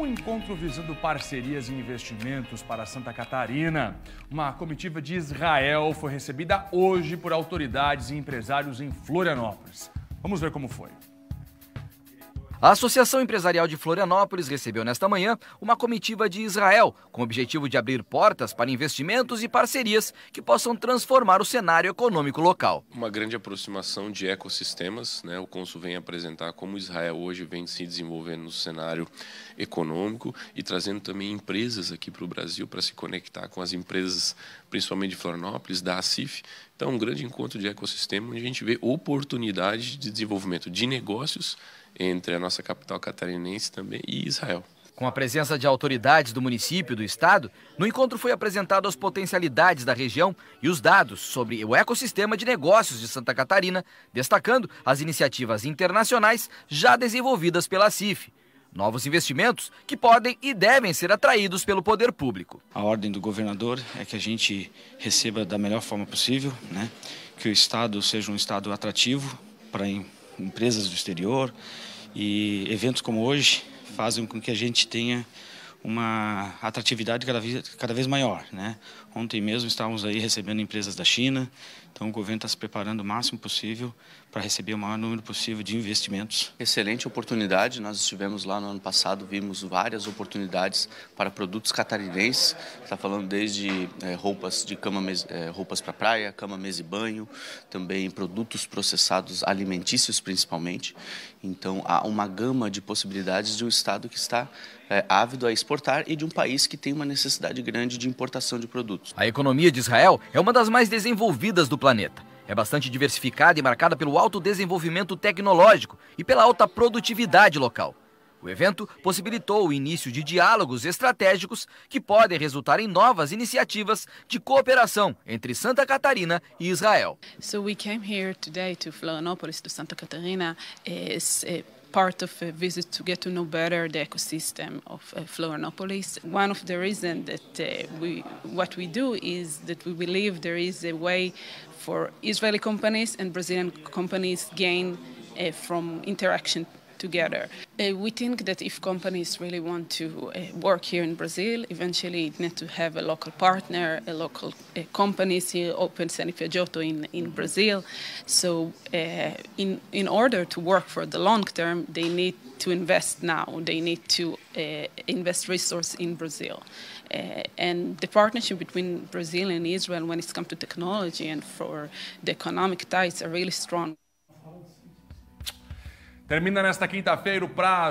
Um encontro visando parcerias e investimentos para Santa Catarina. Uma comitiva de Israel foi recebida hoje por autoridades e empresários em Florianópolis. Vamos ver como foi. A Associação Empresarial de Florianópolis recebeu nesta manhã uma comitiva de Israel, com o objetivo de abrir portas para investimentos e parcerias que possam transformar o cenário econômico local. Uma grande aproximação de ecossistemas, né? o Consul vem apresentar como Israel hoje vem se desenvolvendo no cenário econômico e trazendo também empresas aqui para o Brasil para se conectar com as empresas, principalmente de Florianópolis, da ACIF. Então, um grande encontro de ecossistema onde a gente vê oportunidade de desenvolvimento de negócios entre a nossa capital catarinense também e Israel. Com a presença de autoridades do município e do estado, no encontro foi apresentado as potencialidades da região e os dados sobre o ecossistema de negócios de Santa Catarina, destacando as iniciativas internacionais já desenvolvidas pela CIF. Novos investimentos que podem e devem ser atraídos pelo poder público. A ordem do governador é que a gente receba da melhor forma possível, né? que o Estado seja um Estado atrativo para empresas do exterior e eventos como hoje fazem com que a gente tenha uma atratividade cada vez, cada vez maior. Né? Ontem mesmo estávamos aí recebendo empresas da China, então o governo está se preparando o máximo possível para receber o maior número possível de investimentos. Excelente oportunidade, nós estivemos lá no ano passado, vimos várias oportunidades para produtos catarinenses, está falando desde é, roupas de cama, é, roupas para praia, cama, mesa e banho, também produtos processados alimentícios principalmente. Então há uma gama de possibilidades de um estado que está é, ávido a exportar e de um país que tem uma necessidade grande de importação de produtos. A economia de Israel é uma das mais desenvolvidas do planeta. É bastante diversificada e marcada pelo alto desenvolvimento tecnológico e pela alta produtividade local. O evento possibilitou o início de diálogos estratégicos que podem resultar em novas iniciativas de cooperação entre Santa Catarina e Israel. So we came here today to Florianópolis, to Santa Catarina, is, eh, uh... Eh, part of a visit to get to know better the ecosystem of uh, Florianopolis. One of the reasons that uh, we, what we do is that we believe there is a way for Israeli companies and Brazilian companies gain uh, from interaction together. Uh, we think that if companies really want to uh, work here in Brazil, eventually it needs to have a local partner, a local uh, companies here open Sanife Giotto in, in Brazil. So uh, in, in order to work for the long term, they need to invest now. They need to uh, invest resource in Brazil. Uh, and the partnership between Brazil and Israel when it comes to technology and for the economic ties are really strong. Termina nesta quinta-feira o prazo.